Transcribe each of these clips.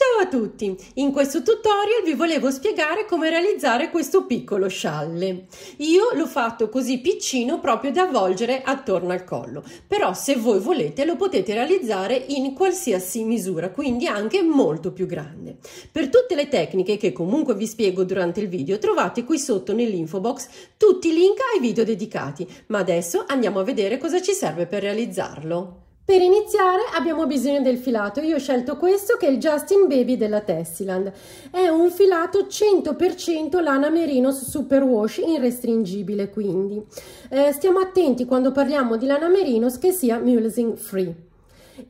Ciao a tutti! In questo tutorial vi volevo spiegare come realizzare questo piccolo scialle. Io l'ho fatto così piccino proprio da avvolgere attorno al collo, però se voi volete lo potete realizzare in qualsiasi misura, quindi anche molto più grande. Per tutte le tecniche che comunque vi spiego durante il video trovate qui sotto nell'info box tutti i link ai video dedicati, ma adesso andiamo a vedere cosa ci serve per realizzarlo. Per iniziare abbiamo bisogno del filato, io ho scelto questo che è il Justin Baby della Tessiland, è un filato 100% lana merino super wash irrestringibile quindi. Eh, stiamo attenti quando parliamo di lana merino che sia mulesing free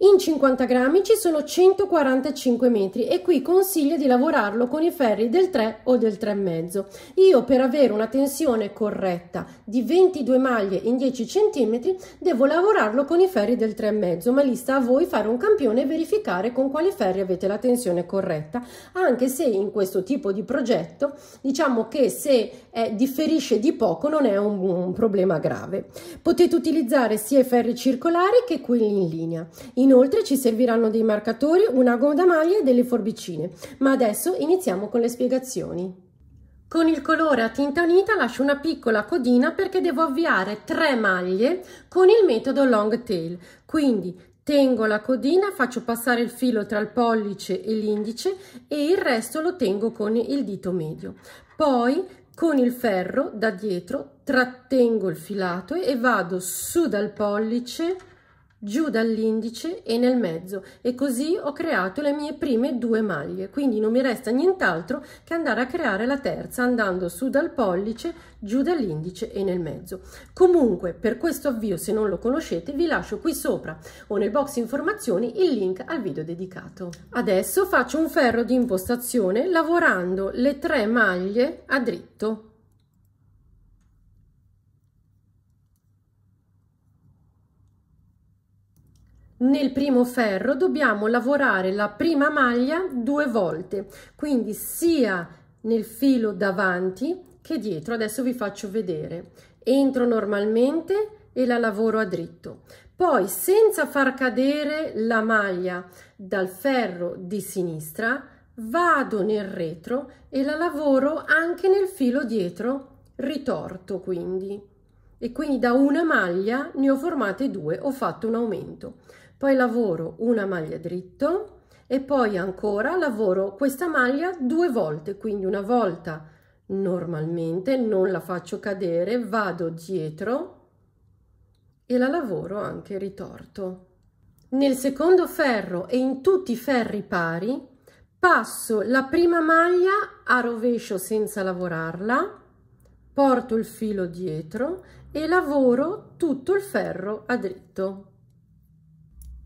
in 50 grammi ci sono 145 metri e qui consiglio di lavorarlo con i ferri del 3 o del 3,5. Io per avere una tensione corretta di 22 maglie in 10 cm devo lavorarlo con i ferri del 3,5, ma lì sta a voi fare un campione e verificare con quali ferri avete la tensione corretta, anche se in questo tipo di progetto diciamo che se eh, differisce di poco non è un, un problema grave. Potete utilizzare sia i ferri circolari che quelli in linea. Inoltre ci serviranno dei marcatori, una maglia e delle forbicine. Ma adesso iniziamo con le spiegazioni. Con il colore a tinta unita lascio una piccola codina perché devo avviare tre maglie con il metodo long tail. Quindi tengo la codina, faccio passare il filo tra il pollice e l'indice e il resto lo tengo con il dito medio. Poi con il ferro da dietro trattengo il filato e vado su dal pollice giù dall'indice e nel mezzo e così ho creato le mie prime due maglie quindi non mi resta nient'altro che andare a creare la terza andando su dal pollice giù dall'indice e nel mezzo comunque per questo avvio se non lo conoscete vi lascio qui sopra o nel box informazioni il link al video dedicato adesso faccio un ferro di impostazione lavorando le tre maglie a dritto nel primo ferro dobbiamo lavorare la prima maglia due volte quindi sia nel filo davanti che dietro adesso vi faccio vedere entro normalmente e la lavoro a dritto poi senza far cadere la maglia dal ferro di sinistra vado nel retro e la lavoro anche nel filo dietro ritorto quindi e quindi da una maglia ne ho formate due ho fatto un aumento poi lavoro una maglia dritto e poi ancora lavoro questa maglia due volte quindi una volta normalmente non la faccio cadere vado dietro e la lavoro anche ritorto nel secondo ferro e in tutti i ferri pari passo la prima maglia a rovescio senza lavorarla porto il filo dietro e lavoro tutto il ferro a dritto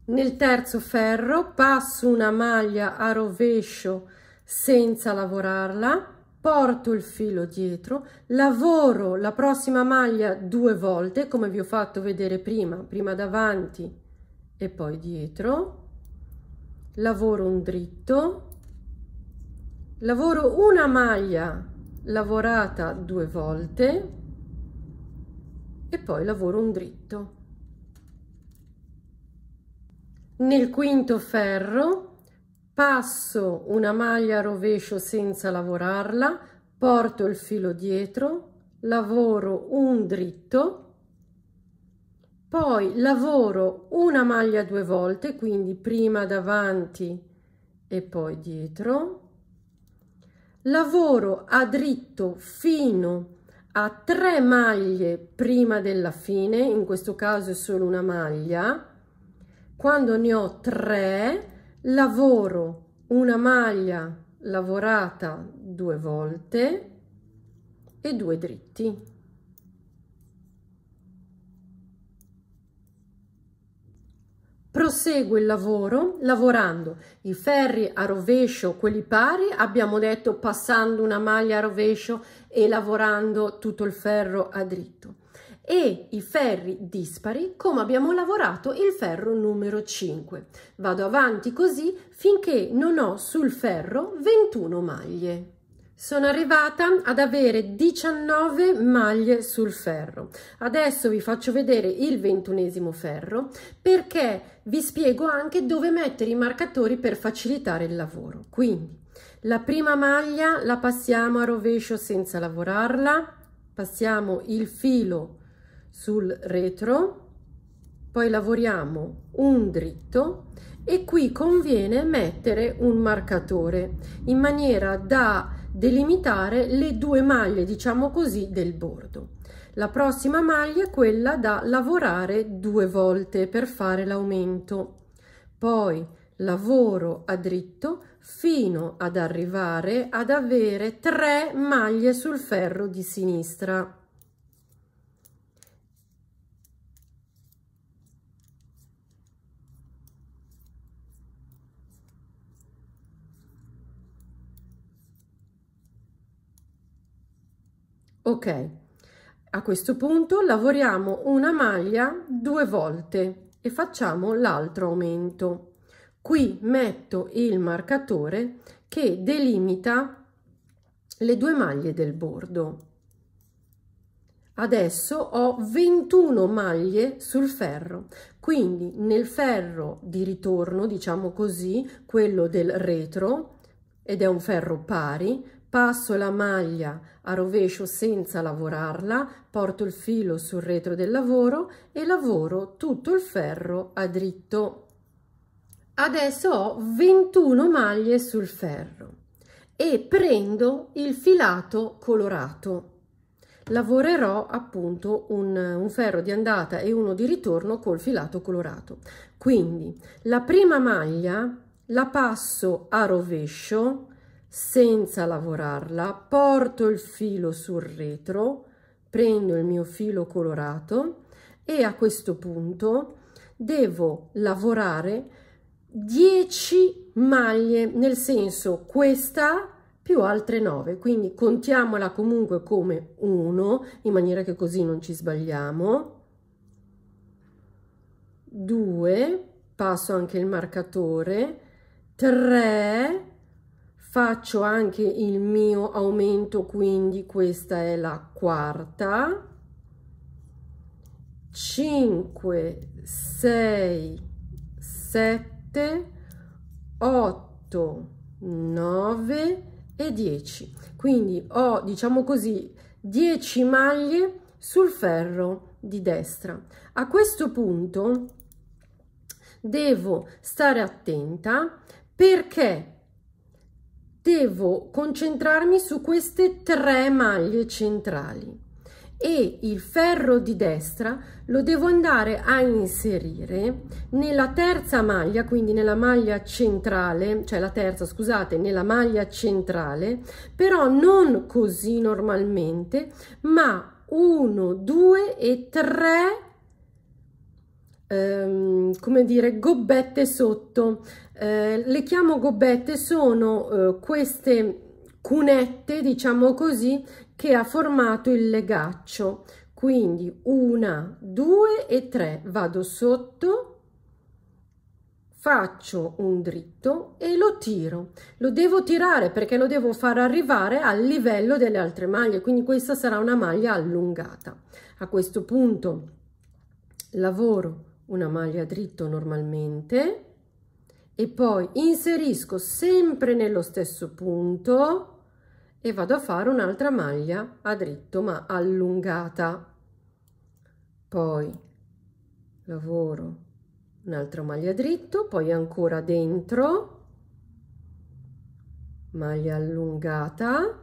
nel terzo ferro passo una maglia a rovescio senza lavorarla porto il filo dietro lavoro la prossima maglia due volte come vi ho fatto vedere prima prima davanti e poi dietro lavoro un dritto lavoro una maglia lavorata due volte e poi lavoro un dritto nel quinto ferro passo una maglia rovescio senza lavorarla porto il filo dietro lavoro un dritto poi lavoro una maglia due volte quindi prima davanti e poi dietro lavoro a dritto fino a tre maglie prima della fine in questo caso è solo una maglia quando ne ho tre, lavoro una maglia lavorata due volte e due dritti. Prosegue il lavoro lavorando i ferri a rovescio, quelli pari, abbiamo detto passando una maglia a rovescio e lavorando tutto il ferro a dritto e i ferri dispari come abbiamo lavorato il ferro numero 5. Vado avanti così finché non ho sul ferro 21 maglie. Sono arrivata ad avere 19 maglie sul ferro. Adesso vi faccio vedere il ventunesimo ferro perché vi spiego anche dove mettere i marcatori per facilitare il lavoro. Quindi la prima maglia la passiamo a rovescio senza lavorarla, passiamo il filo sul retro, poi lavoriamo un dritto e qui conviene mettere un marcatore in maniera da delimitare le due maglie, diciamo così, del bordo. La prossima maglia è quella da lavorare due volte per fare l'aumento. Poi lavoro a dritto fino ad arrivare ad avere tre maglie sul ferro di sinistra. ok a questo punto lavoriamo una maglia due volte e facciamo l'altro aumento qui metto il marcatore che delimita le due maglie del bordo adesso ho 21 maglie sul ferro quindi nel ferro di ritorno diciamo così quello del retro ed è un ferro pari passo la maglia a rovescio senza lavorarla, porto il filo sul retro del lavoro e lavoro tutto il ferro a dritto. Adesso ho 21 maglie sul ferro e prendo il filato colorato. Lavorerò appunto un, un ferro di andata e uno di ritorno col filato colorato. Quindi la prima maglia la passo a rovescio senza lavorarla, porto il filo sul retro, prendo il mio filo colorato e a questo punto devo lavorare 10 maglie, nel senso questa più altre 9, quindi contiamola comunque come 1, in maniera che così non ci sbagliamo, 2, passo anche il marcatore, 3, faccio anche il mio aumento quindi questa è la quarta 5 6 7 8 9 e 10 quindi ho diciamo così 10 maglie sul ferro di destra a questo punto devo stare attenta perché devo concentrarmi su queste tre maglie centrali e il ferro di destra lo devo andare a inserire nella terza maglia, quindi nella maglia centrale, cioè la terza, scusate, nella maglia centrale, però non così normalmente, ma 1, 2 e 3 ehm, come dire, gobbette sotto. Eh, le chiamo gobbette, sono eh, queste cunette, diciamo così, che ha formato il legaccio. Quindi una, due e tre, vado sotto, faccio un dritto e lo tiro. Lo devo tirare perché lo devo far arrivare al livello delle altre maglie, quindi questa sarà una maglia allungata. A questo punto lavoro una maglia dritto normalmente e poi inserisco sempre nello stesso punto e vado a fare un'altra maglia a dritto ma allungata poi lavoro un'altra maglia dritto poi ancora dentro maglia allungata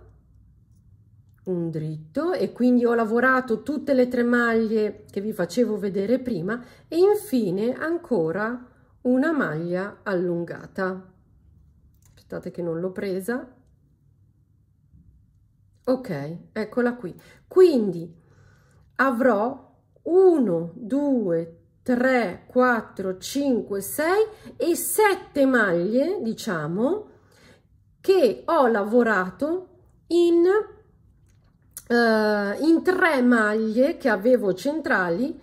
un dritto e quindi ho lavorato tutte le tre maglie che vi facevo vedere prima e infine ancora una maglia allungata aspettate che non l'ho presa ok eccola qui quindi avrò 1 2 3 4 5 6 e 7 maglie diciamo che ho lavorato in eh, in tre maglie che avevo centrali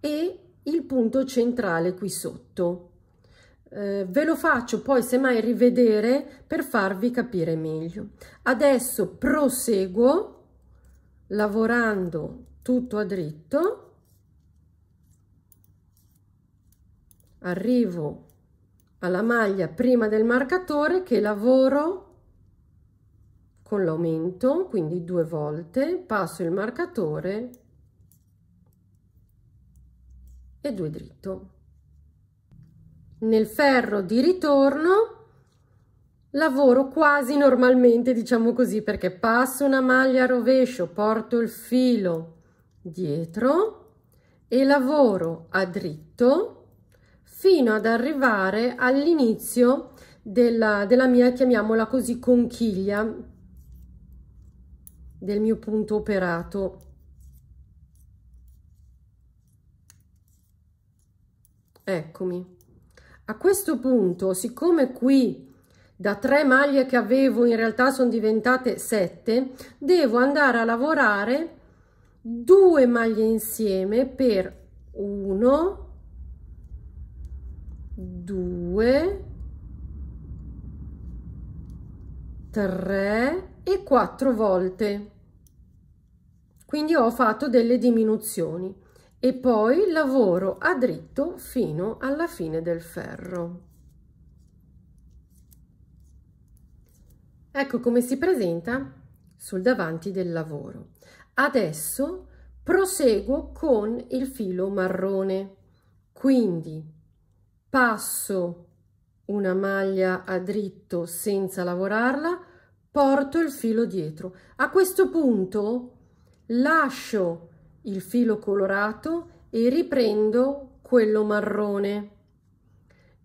e il punto centrale qui sotto. Eh, ve lo faccio poi semmai rivedere per farvi capire meglio. Adesso proseguo lavorando tutto a dritto. Arrivo alla maglia prima del marcatore che lavoro con l'aumento quindi due volte passo il marcatore e due dritto nel ferro di ritorno lavoro quasi normalmente diciamo così perché passo una maglia a rovescio porto il filo dietro e lavoro a dritto fino ad arrivare all'inizio della, della mia chiamiamola così conchiglia del mio punto operato eccomi a questo punto siccome qui da tre maglie che avevo in realtà sono diventate sette devo andare a lavorare due maglie insieme per uno due tre e quattro volte quindi ho fatto delle diminuzioni e poi lavoro a dritto fino alla fine del ferro ecco come si presenta sul davanti del lavoro adesso proseguo con il filo marrone quindi passo una maglia a dritto senza lavorarla porto il filo dietro. A questo punto lascio il filo colorato e riprendo quello marrone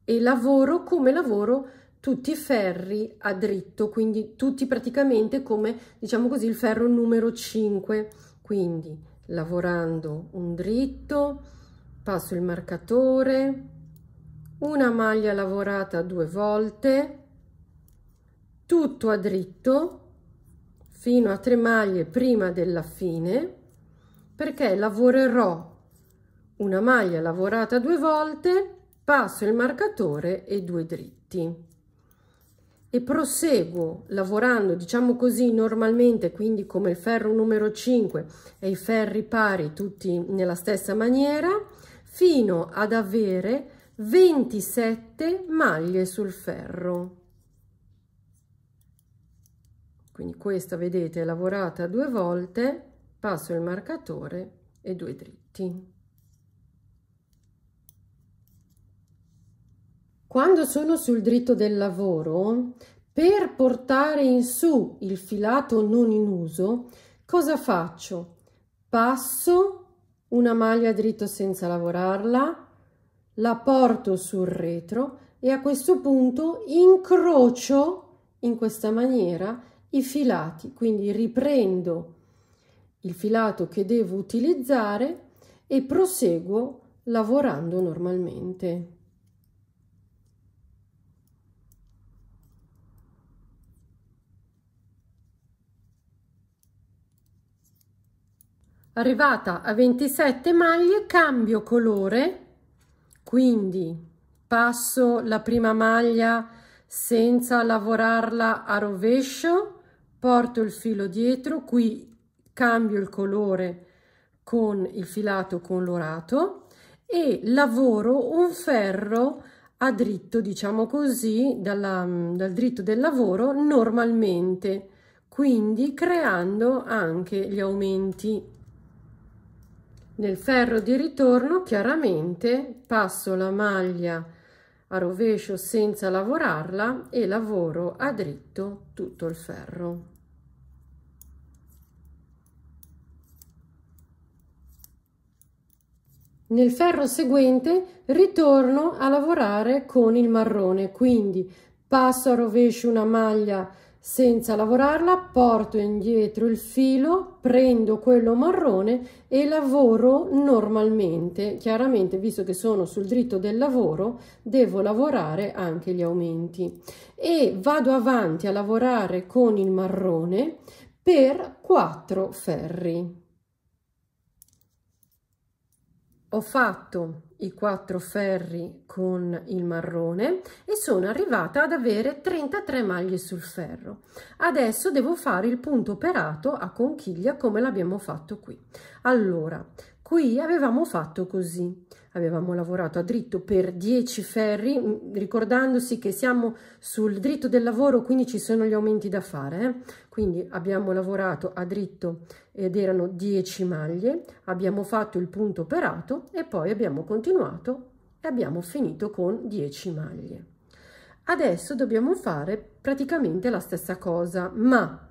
e lavoro come lavoro tutti i ferri a dritto, quindi tutti praticamente come diciamo così il ferro numero 5. Quindi lavorando un dritto, passo il marcatore, una maglia lavorata due volte, tutto a dritto fino a tre maglie prima della fine perché lavorerò una maglia lavorata due volte passo il marcatore e due dritti e proseguo lavorando diciamo così normalmente quindi come il ferro numero 5 e i ferri pari tutti nella stessa maniera fino ad avere 27 maglie sul ferro quindi questa vedete è lavorata due volte passo il marcatore e due dritti quando sono sul dritto del lavoro per portare in su il filato non in uso cosa faccio passo una maglia dritto senza lavorarla la porto sul retro e a questo punto incrocio in questa maniera i filati, quindi riprendo il filato che devo utilizzare e proseguo lavorando normalmente. Arrivata a 27 maglie cambio colore, quindi passo la prima maglia senza lavorarla a rovescio porto il filo dietro qui cambio il colore con il filato colorato e lavoro un ferro a dritto diciamo così dalla, dal dritto del lavoro normalmente quindi creando anche gli aumenti nel ferro di ritorno chiaramente passo la maglia a rovescio senza lavorarla e lavoro a dritto tutto il ferro Nel ferro seguente ritorno a lavorare con il marrone, quindi passo a rovescio una maglia senza lavorarla, porto indietro il filo, prendo quello marrone e lavoro normalmente. Chiaramente, visto che sono sul dritto del lavoro, devo lavorare anche gli aumenti. E vado avanti a lavorare con il marrone per 4 ferri. ho fatto i quattro ferri con il marrone e sono arrivata ad avere 33 maglie sul ferro adesso devo fare il punto operato a conchiglia come l'abbiamo fatto qui allora qui avevamo fatto così avevamo lavorato a dritto per 10 ferri, mm, ricordandosi che siamo sul dritto del lavoro, quindi ci sono gli aumenti da fare. Eh? Quindi abbiamo lavorato a dritto ed erano 10 maglie, abbiamo fatto il punto operato e poi abbiamo continuato e abbiamo finito con 10 maglie. Adesso dobbiamo fare praticamente la stessa cosa, ma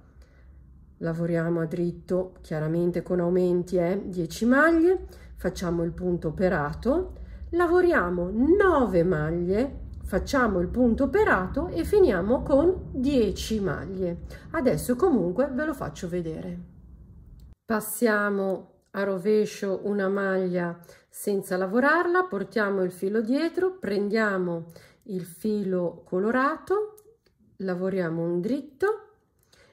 lavoriamo a dritto, chiaramente con aumenti, eh? 10 maglie, facciamo il punto operato, lavoriamo 9 maglie, facciamo il punto operato e finiamo con 10 maglie. Adesso comunque ve lo faccio vedere. Passiamo a rovescio una maglia senza lavorarla, portiamo il filo dietro, prendiamo il filo colorato, lavoriamo un dritto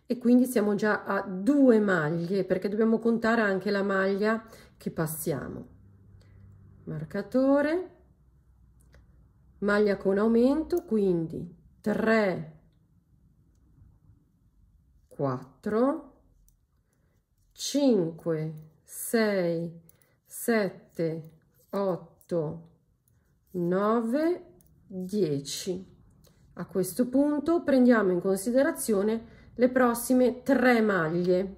e quindi siamo già a due maglie perché dobbiamo contare anche la maglia che passiamo. Marcatore, maglia con aumento, quindi 3, 4, 5, 6, 7, 8, 9, 10. A questo punto prendiamo in considerazione le prossime tre maglie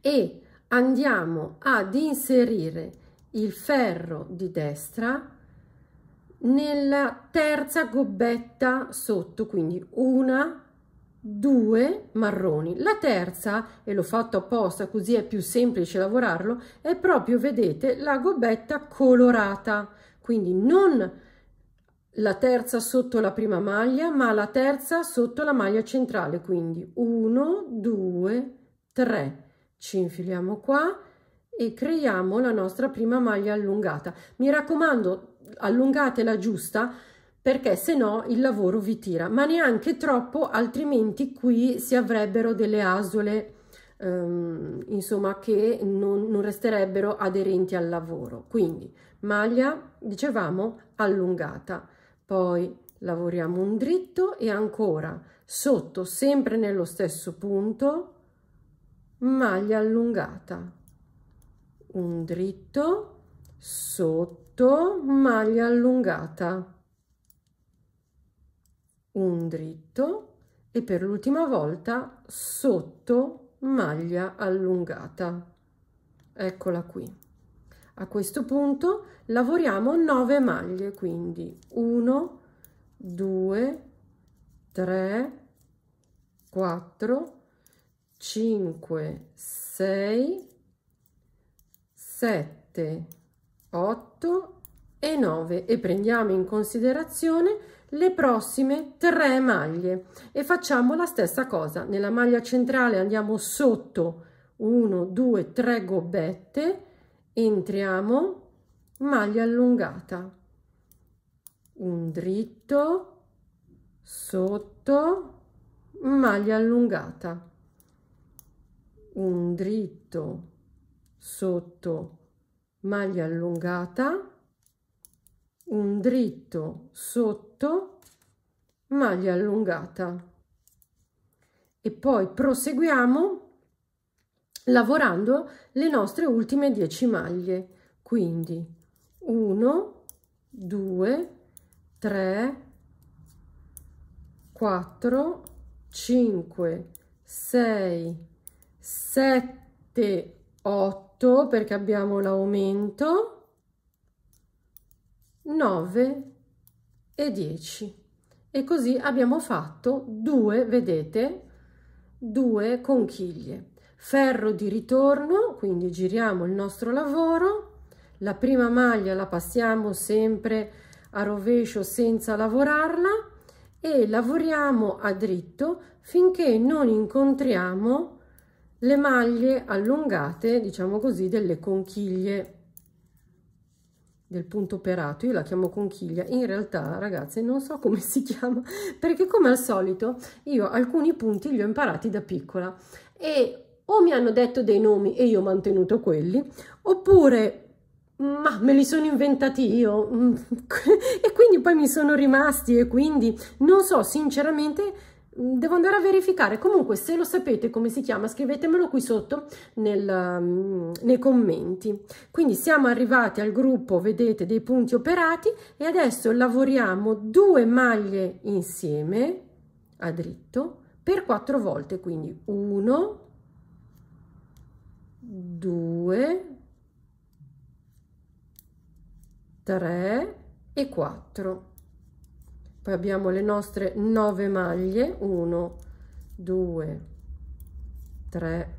e andiamo ad inserire il ferro di destra nella terza gobbetta sotto quindi una due marroni la terza e l'ho fatto apposta così è più semplice lavorarlo è proprio vedete la gobbetta colorata quindi non la terza sotto la prima maglia ma la terza sotto la maglia centrale quindi 1 2 3 ci infiliamo qua e creiamo la nostra prima maglia allungata mi raccomando allungatela giusta perché se no il lavoro vi tira ma neanche troppo altrimenti qui si avrebbero delle asole ehm, insomma che non, non resterebbero aderenti al lavoro quindi maglia dicevamo allungata poi lavoriamo un dritto e ancora sotto sempre nello stesso punto maglia allungata un dritto sotto maglia allungata un dritto e per l'ultima volta sotto maglia allungata eccola qui a questo punto lavoriamo 9 maglie quindi 1 2 3 4 5, 6, 7, 8 e 9 e prendiamo in considerazione le prossime tre maglie e facciamo la stessa cosa nella maglia centrale andiamo sotto 1 2 3 gobbette entriamo maglia allungata un dritto sotto maglia allungata un dritto sotto maglia allungata un dritto sotto maglia allungata e poi proseguiamo lavorando le nostre ultime 10 maglie quindi 1 2 3 4 5 6 7 8 perché abbiamo l'aumento 9 e 10 e così abbiamo fatto due vedete due conchiglie ferro di ritorno quindi giriamo il nostro lavoro la prima maglia la passiamo sempre a rovescio senza lavorarla e lavoriamo a dritto finché non incontriamo le maglie allungate, diciamo così, delle conchiglie del punto perato, io la chiamo conchiglia, in realtà ragazze non so come si chiama, perché come al solito io alcuni punti li ho imparati da piccola e o mi hanno detto dei nomi e io ho mantenuto quelli, oppure ma me li sono inventati io e quindi poi mi sono rimasti e quindi non so sinceramente Mm, devo andare a verificare comunque se lo sapete come si chiama scrivetemelo qui sotto nel, mm, nei commenti quindi siamo arrivati al gruppo vedete dei punti operati e adesso lavoriamo due maglie insieme a dritto per quattro volte quindi 1 2 3 e 4 poi abbiamo le nostre 9 maglie 1 2 3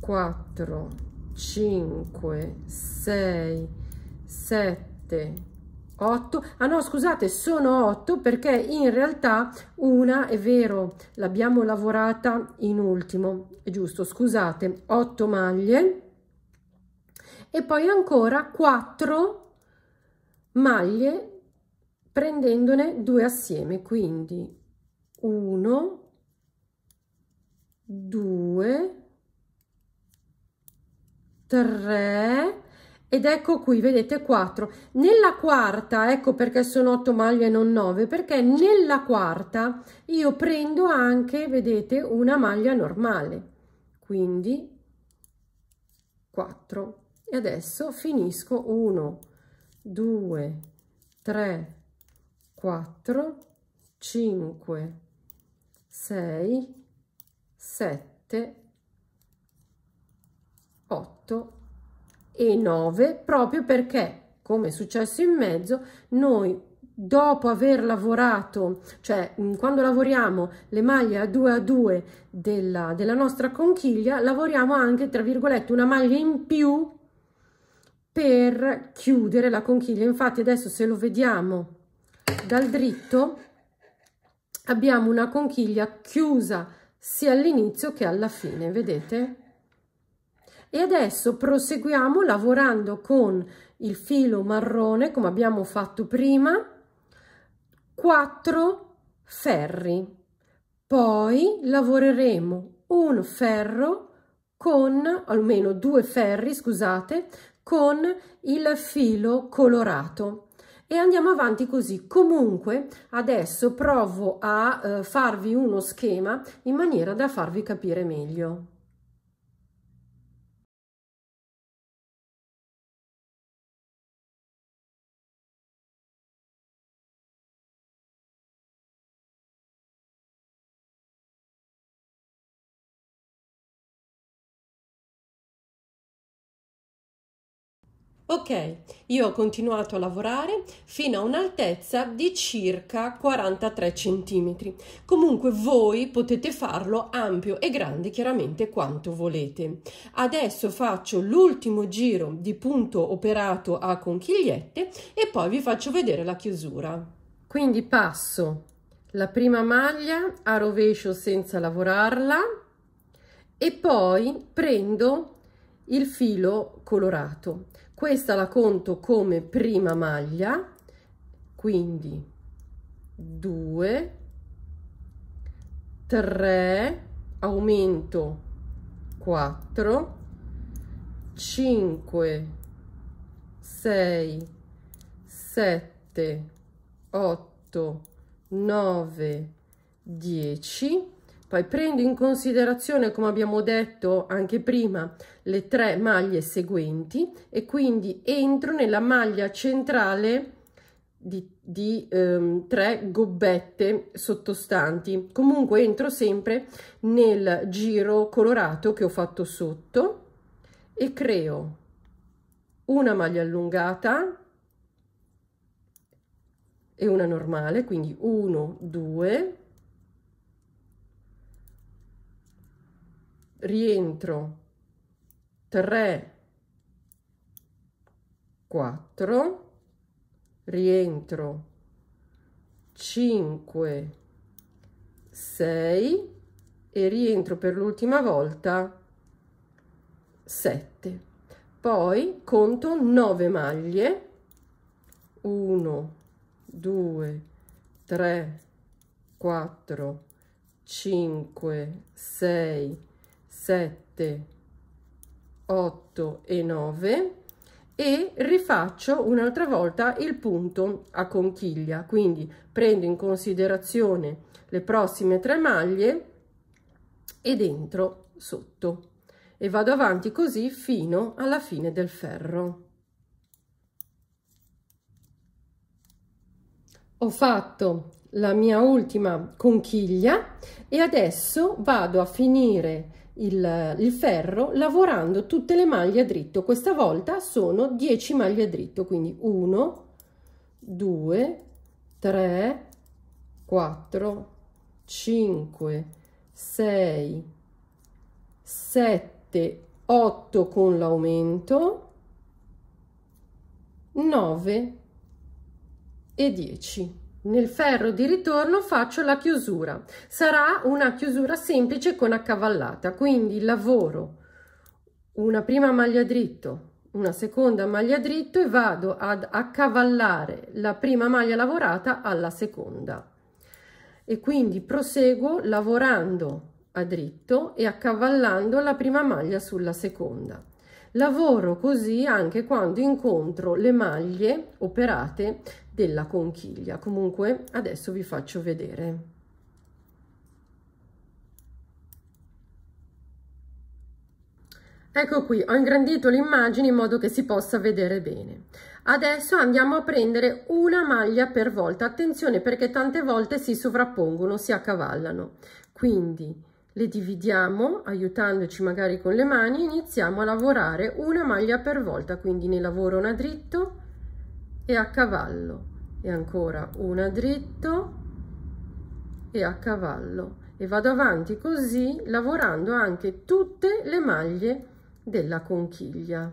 4 5 6 7 8 ah no scusate sono 8 perché in realtà una è vero l'abbiamo lavorata in ultimo è giusto scusate 8 maglie e poi ancora 4 maglie prendendone due assieme quindi 1 2 3 ed ecco qui vedete 4 nella quarta ecco perché sono 8 maglie non 9 perché nella quarta io prendo anche vedete una maglia normale quindi 4 e adesso finisco 1 2 3 4, 5, 6, 7, 8 e 9 proprio perché, come è successo in mezzo, noi dopo aver lavorato, cioè quando lavoriamo le maglie a 2 a 2 della, della nostra conchiglia, lavoriamo anche, tra virgolette, una maglia in più per chiudere la conchiglia. Infatti adesso se lo vediamo dal dritto abbiamo una conchiglia chiusa sia all'inizio che alla fine vedete e adesso proseguiamo lavorando con il filo marrone come abbiamo fatto prima 4 ferri poi lavoreremo un ferro con almeno due ferri scusate con il filo colorato e andiamo avanti così. Comunque adesso provo a eh, farvi uno schema in maniera da farvi capire meglio. Ok, io ho continuato a lavorare fino a un'altezza di circa 43 cm. Comunque voi potete farlo ampio e grande chiaramente quanto volete. Adesso faccio l'ultimo giro di punto operato a conchigliette e poi vi faccio vedere la chiusura. Quindi passo la prima maglia a rovescio senza lavorarla e poi prendo il filo colorato questa la conto come prima maglia quindi 2 3 aumento 4 5 6 7 8 9 10 poi prendo in considerazione, come abbiamo detto anche prima, le tre maglie seguenti e quindi entro nella maglia centrale di, di ehm, tre gobbette sottostanti. Comunque entro sempre nel giro colorato che ho fatto sotto e creo una maglia allungata e una normale, quindi 1, 2, rientro 3 4 rientro 5 6 e rientro per l'ultima volta 7 poi conto 9 maglie 1 2 3 4 5 6 7 8 e 9 e rifaccio un'altra volta il punto a conchiglia quindi prendo in considerazione le prossime tre maglie e dentro sotto e vado avanti così fino alla fine del ferro ho fatto la mia ultima conchiglia e adesso vado a finire il, il ferro lavorando tutte le maglie a dritto. Questa volta sono 10 maglie a dritto, quindi 1, 2, 3, 4, 5, 6, 7, 8 con l'aumento, 9 e 10 nel ferro di ritorno faccio la chiusura sarà una chiusura semplice con accavallata quindi lavoro una prima maglia dritto una seconda maglia dritto e vado ad accavallare la prima maglia lavorata alla seconda e quindi proseguo lavorando a dritto e accavallando la prima maglia sulla seconda Lavoro così anche quando incontro le maglie operate della conchiglia. Comunque adesso vi faccio vedere. Ecco qui, ho ingrandito l'immagine in modo che si possa vedere bene. Adesso andiamo a prendere una maglia per volta. Attenzione perché tante volte si sovrappongono, si accavallano. Quindi le dividiamo aiutandoci magari con le mani iniziamo a lavorare una maglia per volta quindi ne lavoro una dritto e a cavallo e ancora una dritto e a cavallo e vado avanti così lavorando anche tutte le maglie della conchiglia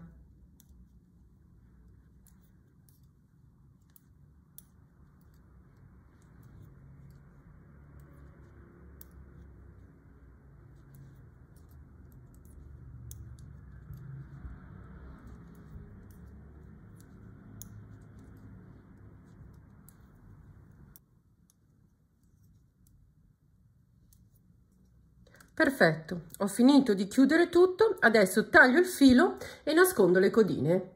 Perfetto, ho finito di chiudere tutto, adesso taglio il filo e nascondo le codine.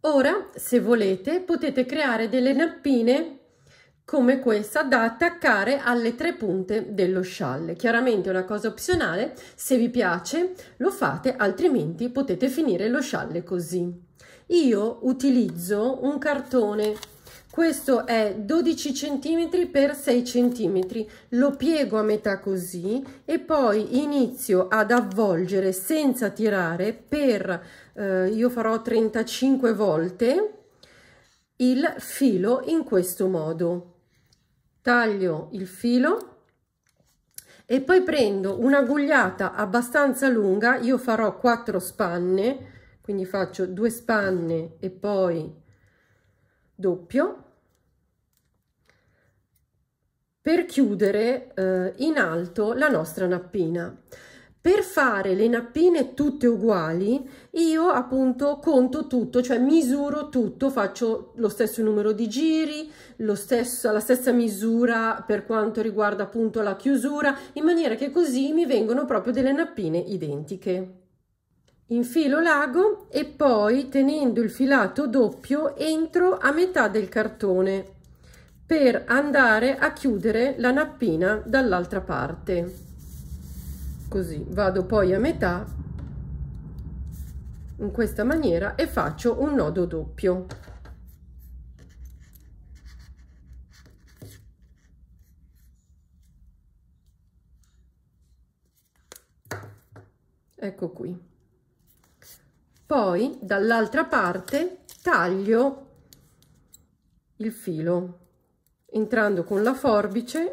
Ora, se volete, potete creare delle nappine come questa da attaccare alle tre punte dello scialle. Chiaramente è una cosa opzionale, se vi piace lo fate, altrimenti potete finire lo scialle così. Io utilizzo un cartone questo è 12 cm per 6 cm lo piego a metà così e poi inizio ad avvolgere senza tirare per eh, io farò 35 volte il filo in questo modo taglio il filo e poi prendo un'agugliata abbastanza lunga io farò 4 spanne quindi faccio due spanne e poi doppio per chiudere eh, in alto la nostra nappina. Per fare le nappine tutte uguali, io appunto conto tutto, cioè misuro tutto, faccio lo stesso numero di giri, stesso, la stessa misura per quanto riguarda appunto la chiusura, in maniera che così mi vengono proprio delle nappine identiche infilo l'ago e poi tenendo il filato doppio entro a metà del cartone per andare a chiudere la nappina dall'altra parte così vado poi a metà in questa maniera e faccio un nodo doppio ecco qui poi dall'altra parte taglio il filo entrando con la forbice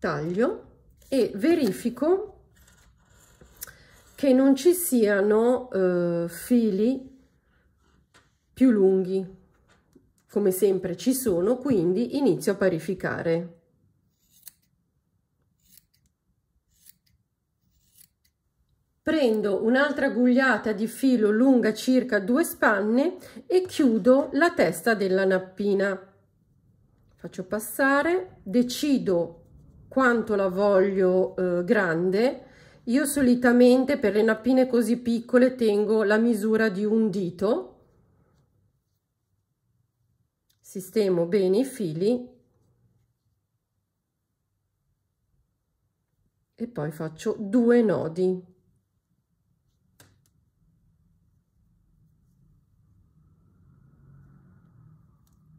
taglio e verifico che non ci siano eh, fili più lunghi come sempre ci sono quindi inizio a parificare prendo un'altra gugliata di filo lunga circa due spanne e chiudo la testa della nappina faccio passare decido quanto la voglio eh, grande io solitamente per le nappine così piccole tengo la misura di un dito sistemo bene i fili e poi faccio due nodi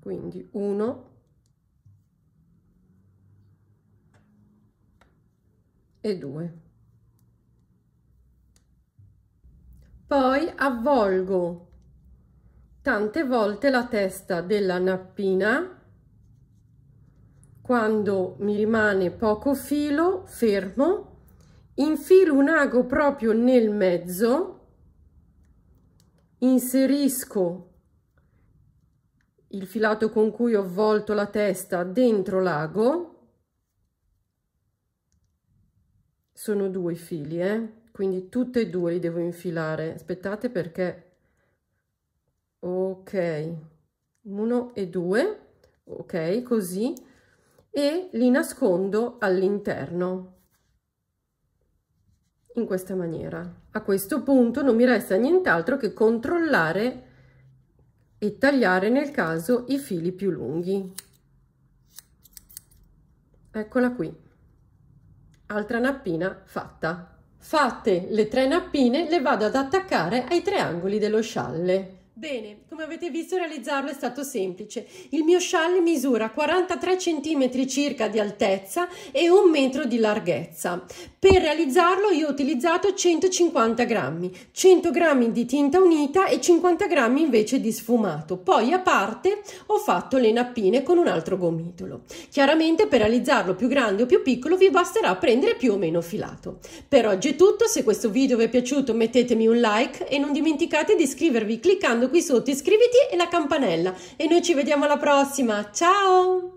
quindi 1 e 2 poi avvolgo tante volte la testa della nappina quando mi rimane poco filo fermo infilo un ago proprio nel mezzo inserisco il filato con cui ho volto la testa dentro l'ago sono due fili eh? quindi tutte e due li devo infilare aspettate perché ok uno e due ok così e li nascondo all'interno in questa maniera a questo punto non mi resta nient'altro che controllare e tagliare nel caso i fili più lunghi. Eccola qui, altra nappina fatta. Fatte le tre nappine le vado ad attaccare ai tre angoli dello scialle. Bene, come avete visto realizzarlo è stato semplice. Il mio scialle misura 43 cm circa di altezza e un metro di larghezza. Per realizzarlo io ho utilizzato 150 grammi, 100 grammi di tinta unita e 50 grammi invece di sfumato. Poi a parte ho fatto le nappine con un altro gomitolo. Chiaramente per realizzarlo più grande o più piccolo vi basterà prendere più o meno filato. Per oggi è tutto, se questo video vi è piaciuto mettetemi un like e non dimenticate di iscrivervi cliccando qui sotto, iscriviti e la campanella. E noi ci vediamo alla prossima. Ciao!